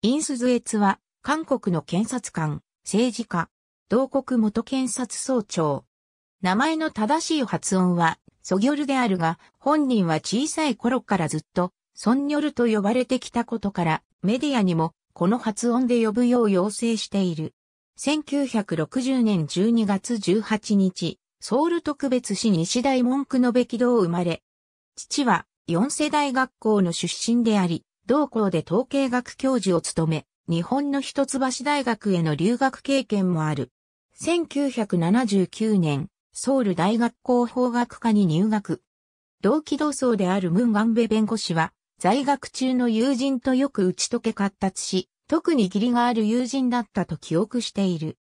インスズエツは、韓国の検察官、政治家、同国元検察総長。名前の正しい発音は、ソギョルであるが、本人は小さい頃からずっと、ソンニョルと呼ばれてきたことから、メディアにも、この発音で呼ぶよう要請している。1960年12月18日、ソウル特別市西大文句のべき堂生まれ。父は、四世代学校の出身であり、同校で統計学教授を務め、日本の一橋大学への留学経験もある。1979年、ソウル大学校法学科に入学。同期同窓であるムンガンベ弁護士は、在学中の友人とよく打ち解け活達し、特に義理がある友人だったと記憶している。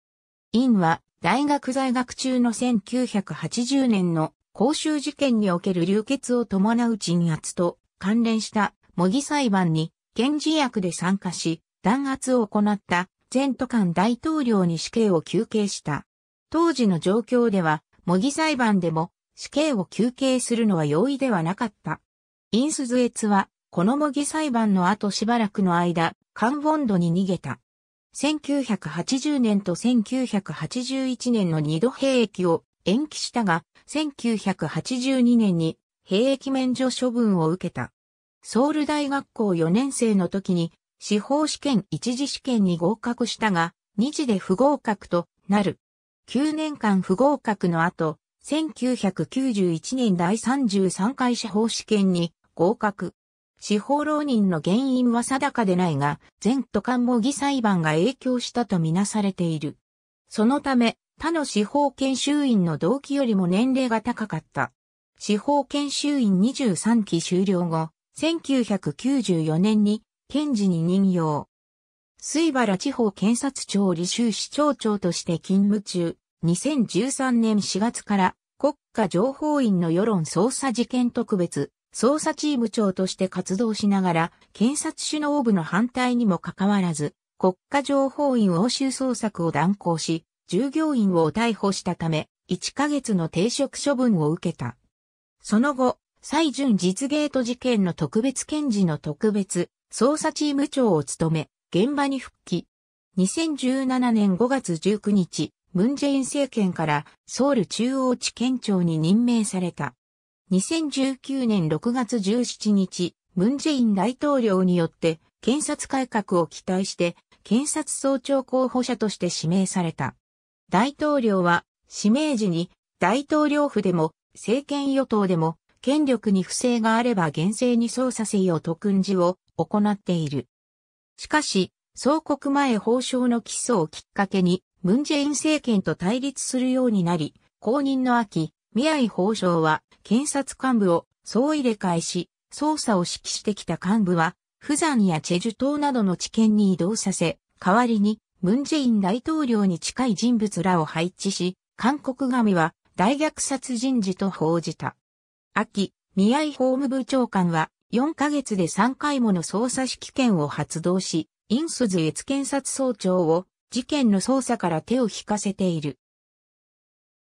インは、大学在学中の1980年の公衆事件における流血を伴う鎮圧と関連した模擬裁判に、検事役で参加し、弾圧を行った前途官大統領に死刑を求刑した。当時の状況では、模擬裁判でも死刑を求刑するのは容易ではなかった。インスズエツは、この模擬裁判の後しばらくの間、カンウォンドに逃げた。1980年と1981年の二度兵役を延期したが、1982年に兵役免除処分を受けた。ソウル大学校4年生の時に司法試験一次試験に合格したが、2次で不合格となる。9年間不合格の後、1991年第33回司法試験に合格。司法浪人の原因は定かでないが、前途官模擬裁判が影響したとみなされている。そのため、他の司法研修員の動機よりも年齢が高かった。司法研修員23期終了後、1994年に、検事に任用。水原地方検察庁理修市長長として勤務中、2013年4月から国家情報院の世論捜査事件特別捜査チーム長として活動しながら、検察首脳部の反対にもかかわらず、国家情報院欧州捜索を断行し、従業員を逮捕したため、1ヶ月の停職処分を受けた。その後、最順実ゲート事件の特別検事の特別捜査チーム長を務め、現場に復帰。2017年5月19日、ムンジェイン政権からソウル中央地検庁に任命された。2019年6月17日、ムンジェイン大統領によって検察改革を期待して検察総長候補者として指名された。大統領は指名時に大統領府でも政権与党でも権力に不正があれば厳正に捜査せよと訓示を行っている。しかし、総国前法相の起訴をきっかけに、ムンジェイン政権と対立するようになり、後任の秋、宮井法相は、検察幹部を総入れ替えし、捜査を指揮してきた幹部は、釜山やチェジュ島などの知見に移動させ、代わりに、ムンジェイン大統領に近い人物らを配置し、韓国紙は大虐殺人事と報じた。秋、宮井法務部長官は4ヶ月で3回もの捜査指揮権を発動し、インスズ越検察総長を事件の捜査から手を引かせている。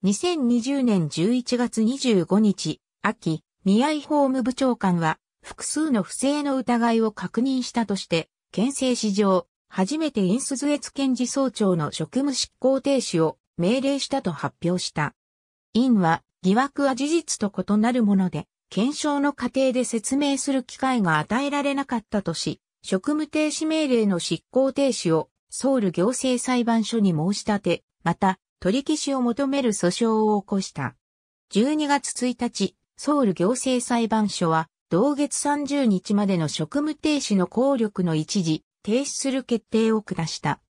2020年11月25日、秋、宮井法務部長官は複数の不正の疑いを確認したとして、県政史上、初めてインスズ越検事総長の職務執行停止を命令したと発表した。院は疑惑は事実と異なるもので、検証の過程で説明する機会が与えられなかったとし、職務停止命令の執行停止をソウル行政裁判所に申し立て、また取り消しを求める訴訟を起こした。12月1日、ソウル行政裁判所は、同月30日までの職務停止の効力の一時、停止する決定を下した。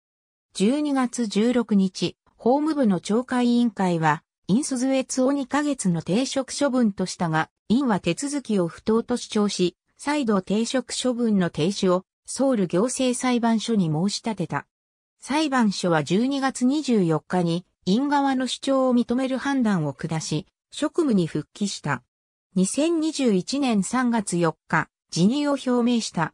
12月16日、法務部の懲戒委員会は、院鈴越を2ヶ月の停職処分としたが、院は手続きを不当と主張し、再度停職処分の停止をソウル行政裁判所に申し立てた。裁判所は12月24日に院側の主張を認める判断を下し、職務に復帰した。2021年3月4日、辞任を表明した。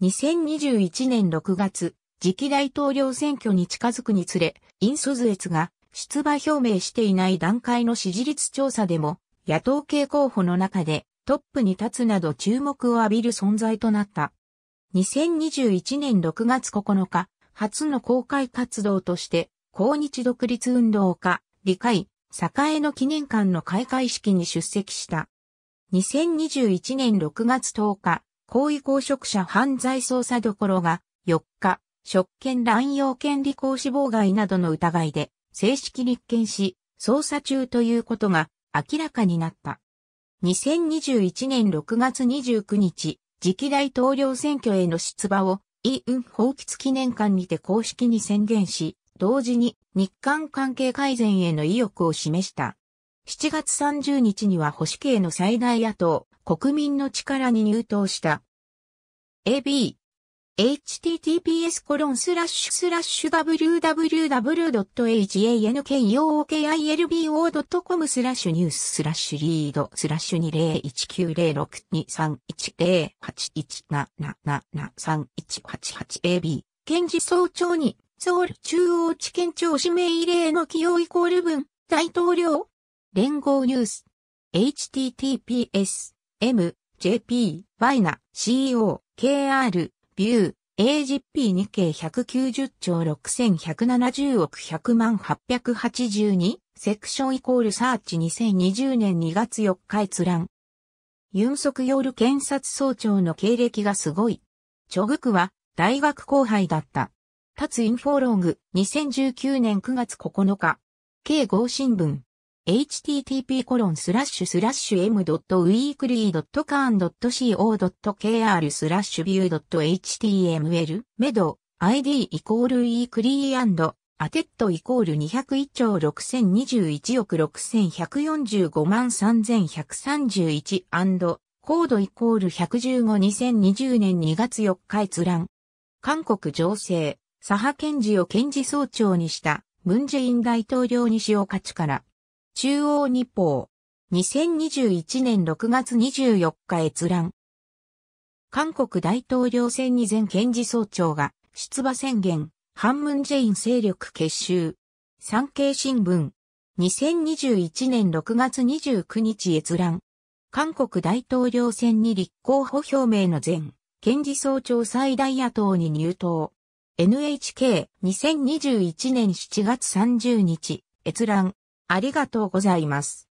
2021年6月、次期大統領選挙に近づくにつれ、インソズエツが出馬表明していない段階の支持率調査でも、野党系候補の中でトップに立つなど注目を浴びる存在となった。2021年6月9日、初の公開活動として、抗日独立運動家、理解、栄の記念館の開会式に出席した。2021年6月10日、高位公職者犯罪捜査どころが、4日、職権乱用権利行使妨害などの疑いで、正式立件し、捜査中ということが明らかになった。2021年6月29日、次期大統領選挙への出馬を、イ・ウン放棄記念館にて公式に宣言し、同時に日韓関係改善への意欲を示した。7月30日には保守系の最大野党、国民の力に入党した。AB、https w w w h a n k o k i l b o c o m スラッシュニューススラッシュリードスラッシュ2 0 1 9 0 6 2 3 1 0 8 1 7 7 7 3 1 8 8 a b 検事総長にソウル中央地検庁指名例の起用イコール文大統領連合ニュース https m jp y na, co kr U、AGP 日経190兆6170億100万882、セクションイコールサーチ2020年2月4日閲覧。ユンソクヨール検察総長の経歴がすごい。チョグクは大学後輩だった。タツインフォロング2019年9月9日。K 合新聞。http://m.weekly.can.co.kr スラッシュビュー .html メド ID イコール weekly& アテッドイコール201兆6021億6145万3131コードイコール1152020年2月4日閲覧。韓国情勢、左派検事を検事総長にした、ムンジェイン大統領に使用価値から。中央日報。2021年6月24日閲覧。韓国大統領選に前検事総長が出馬宣言、ム文ジェイン勢力結集。産経新聞。2021年6月29日閲覧。韓国大統領選に立候補表明の前、検事総長最大野党に入党。NHK2021 年7月30日、閲覧。ありがとうございます。